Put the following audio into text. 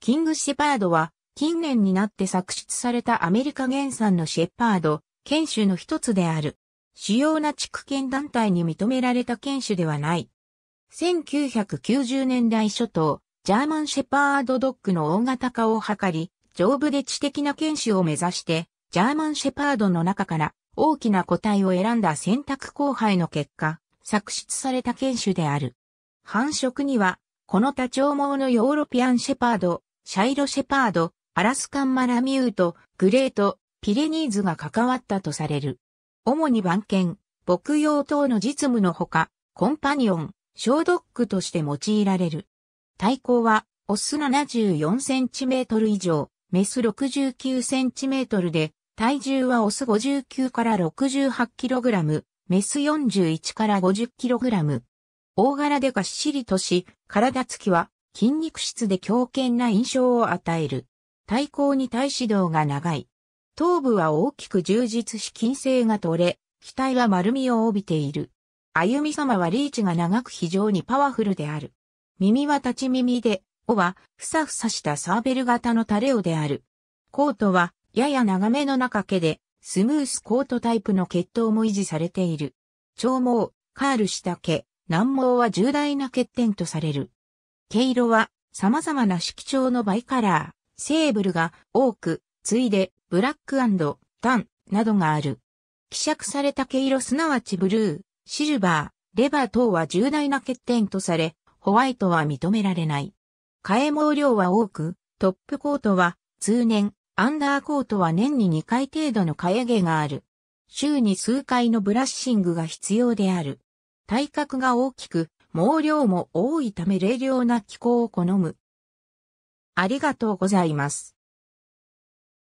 キングシェパードは、近年になって作出されたアメリカ原産のシェパード、犬種の一つである。主要な地区犬団体に認められた犬種ではない。1990年代初頭、ジャーマンシェパードドッグの大型化を図り、丈夫で知的な犬種を目指して、ジャーマンシェパードの中から大きな個体を選んだ選択交配の結果、作出された犬種である。繁殖には、この多長毛のヨーロピアンシェパード、シャイロ・シェパード、アラスカン・マラミュート、グレート、ピレニーズが関わったとされる。主に番犬、牧羊等の実務のほか、コンパニオン、小ドッグとして用いられる。体高は、オス74センチメートル以上、メス69センチメートルで、体重はオス59から68キログラム、メス41から50キログラム。大柄でがっしりとし、体つきは筋肉質で強健な印象を与える。体高に対指導が長い。頭部は大きく充実し筋性が取れ、額は丸みを帯びている。歩み様はリーチが長く非常にパワフルである。耳は立ち耳で、尾はふさふさしたサーベル型のタレオである。コートはやや長めの中毛で、スムースコートタイプの血統も維持されている。長毛、カールした毛、軟毛は重大な欠点とされる。毛色は様々な色調のバイカラー、セーブルが多く、ついでブラックタンなどがある。希釈された毛色すなわちブルー、シルバー、レバー等は重大な欠点とされ、ホワイトは認められない。替え毛量は多く、トップコートは通年、アンダーコートは年に2回程度の替え毛がある。週に数回のブラッシングが必要である。体格が大きく、毛量も多いため冷涼な気候を好む。ありがとうございます。